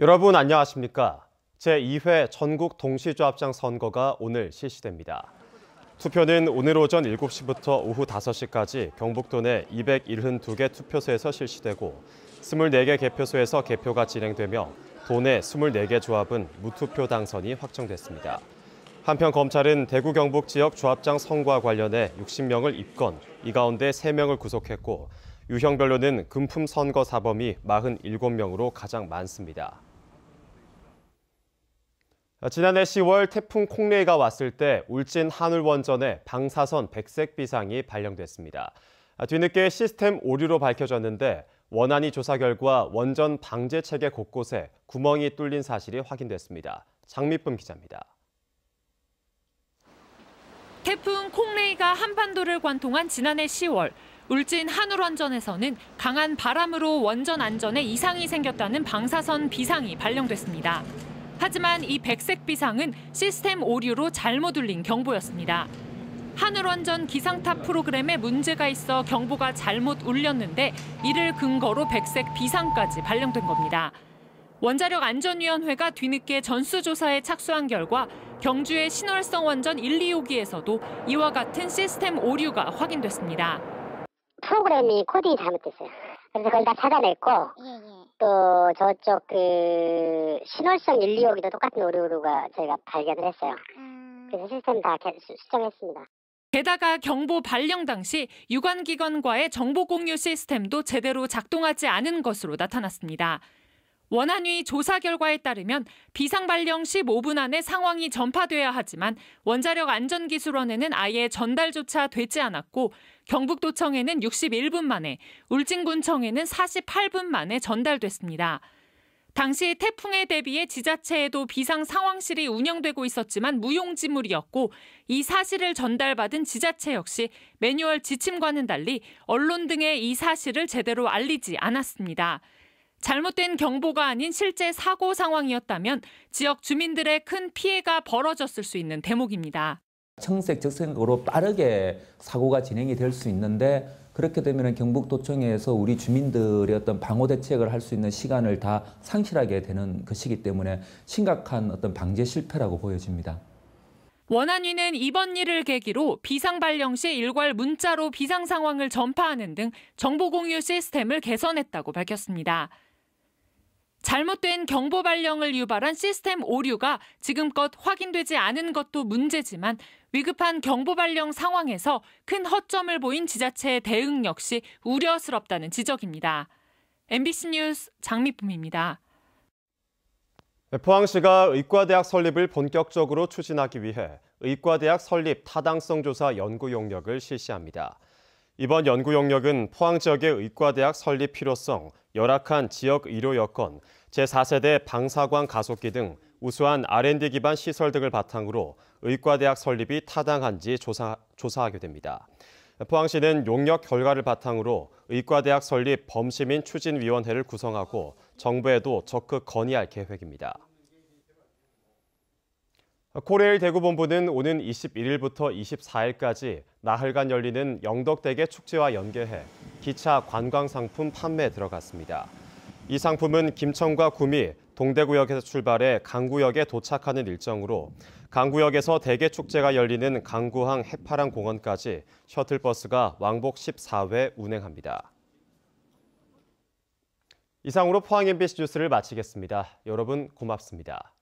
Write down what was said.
여러분 안녕하십니까? 제2회 전국 동시조합장 선거가 오늘 실시됩니다. 투표는 오늘 오전 7시부터 오후 5시까지 경북도 내 272개 투표소에서 실시되고 24개 개표소에서 개표가 진행되며 도내 24개 조합은 무투표 당선이 확정됐습니다. 한편 검찰은 대구 경북 지역 조합장 선거와 관련해 60명을 입건, 이 가운데 3명을 구속했고 유형별로는 금품 선거 사범이 47명으로 가장 많습니다. 아, 지난해 10월 태풍 콩레이가 왔을 때 울진 한울원전에 방사선 백색 비상이 발령됐습니다. 아, 뒤늦게 시스템 오류로 밝혀졌는데 원안이 조사 결과 원전 방제 체계 곳곳에 구멍이 뚫린 사실이 확인됐습니다. 장미쁨 기자입니다. 태풍 콩레이가 한반도를 관통한 지난해 10월 울진 한울원전에서는 강한 바람으로 원전 안전에 이상이 생겼다는 방사선 비상이 발령됐습니다. 하지만 이 백색 비상은 시스템 오류로 잘못 울린 경보였습니다. 하늘원전 기상탑 프로그램에 문제가 있어 경보가 잘못 울렸는데 이를 근거로 백색 비상까지 발령된 겁니다. 원자력 안전위원회가 뒤늦게 전수조사에 착수한 결과 경주의 신월성 원전 1, 2호기에서도 이와 같은 시스템 오류가 확인됐습니다. 프로그램이 코딩이 잘못됐어요. 그래서 그걸 다 찾아냈고 예, 예. 또 저쪽 그 신월성 1, 2호기도 똑같은 오류가 저희가 발견을 했어요. 음. 그래서 시스템 다 수정했습니다. 게다가 경보 발령 당시 유관기관과의 정보 공유 시스템도 제대로 작동하지 않은 것으로 나타났습니다. 원한위 조사 결과에 따르면 비상발령 15분 안에 상황이 전파돼야 하지만 원자력 안전기술원에는 아예 전달조차 되지 않았고 경북도청에는 61분 만에 울진군청에는 48분 만에 전달됐습니다. 당시 태풍에 대비해 지자체에도 비상 상황실이 운영되고 있었지만 무용지물이었고 이 사실을 전달받은 지자체 역시 매뉴얼 지침과는 달리 언론 등에 이 사실을 제대로 알리지 않았습니다. 잘못된 경보가 아닌 실제 사고 상황이었다면 지역 주민들의 큰 피해가 벌어졌을 수 있는 대목입니다. 청색 적색으로 빠르게 사고가 진행이 될 수 있는데 그렇게 되면 경북도청에서 우리 주민들의 어떤 방호 대책을 할 수 있는 시간을 다 상실하게 되는 것이기 때문에 심각한 어떤 방제 실패라고 보여집니다. 원안위는 이번 일을 계기로 비상 발령 시 일괄 문자로 비상 상황을 전파하는 등 정보 공유 시스템을 개선했다고 밝혔습니다. 잘못된 경보 발령을 유발한 시스템 오류가 지금껏 확인되지 않은 것도 문제지만 위급한 경보 발령 상황에서 큰 허점을 보인 지자체의 대응 역시 우려스럽다는 지적입니다. MBC 뉴스 장미품입니다 포항시가 의과대학 설립을 본격적으로 추진하기 위해 의과대학 설립 타당성 조사 연구 용역을 실시합니다. 이번 연구 용역은 포항 지역의 의과대학 설립 필요성, 열악한 지역 의료 여건, 제4세대 방사광 가속기 등 우수한 R&D 기반 시설 등을 바탕으로 의과대학 설립이 타당한지 조사, 조사하게 됩니다. 포항시는 용역 결과를 바탕으로 의과대학 설립 범시민 추진위원회를 구성하고 정부에도 적극 건의할 계획입니다. 코레일 대구본부는 오는 21일부터 24일까지 나흘간 열리는 영덕대게 축제와 연계해 기차 관광상품 판매에 들어갔습니다. 이 상품은 김천과 구미, 동대구역에서 출발해 강구역에 도착하는 일정으로 강구역에서 대게축제가 열리는 강구항 해파랑 공원까지 셔틀버스가 왕복 14회 운행합니다. 이상으로 포항 MBC 뉴스를 마치겠습니다. 여러분 고맙습니다.